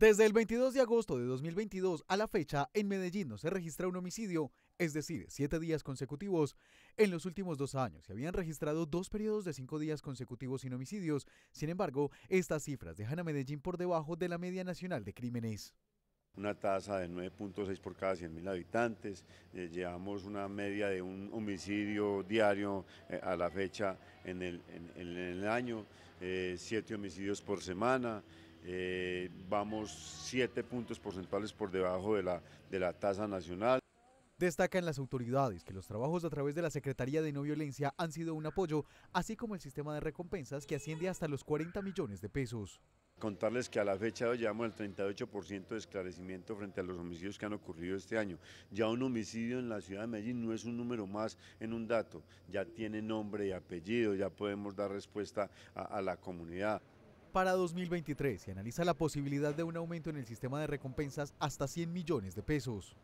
Desde el 22 de agosto de 2022 a la fecha, en Medellín no se registra un homicidio, es decir, siete días consecutivos. En los últimos dos años se habían registrado dos periodos de cinco días consecutivos sin homicidios. Sin embargo, estas cifras dejan a Medellín por debajo de la media nacional de crímenes. Una tasa de 9.6 por cada 100.000 habitantes, eh, llevamos una media de un homicidio diario eh, a la fecha en el, año, eh, siete homicidios por semana. Eh, vamos 7 puntos porcentuales por debajo de la, tasa nacional. Destacan las autoridades que los trabajos a través de la Secretaría de No Violencia han sido un apoyo, así como el sistema de recompensas que asciende hasta los 40 millones de pesos. Contarles que a la fecha hoy llevamos el 38% de esclarecimiento frente a los homicidios que han ocurrido este año. Ya un homicidio en la ciudad de Medellín no es un número más en un dato, ya tiene nombre y apellido, ya podemos dar respuesta a la comunidad para 2023 se analiza la posibilidad de un aumento en el sistema de recompensas hasta 100 millones de pesos.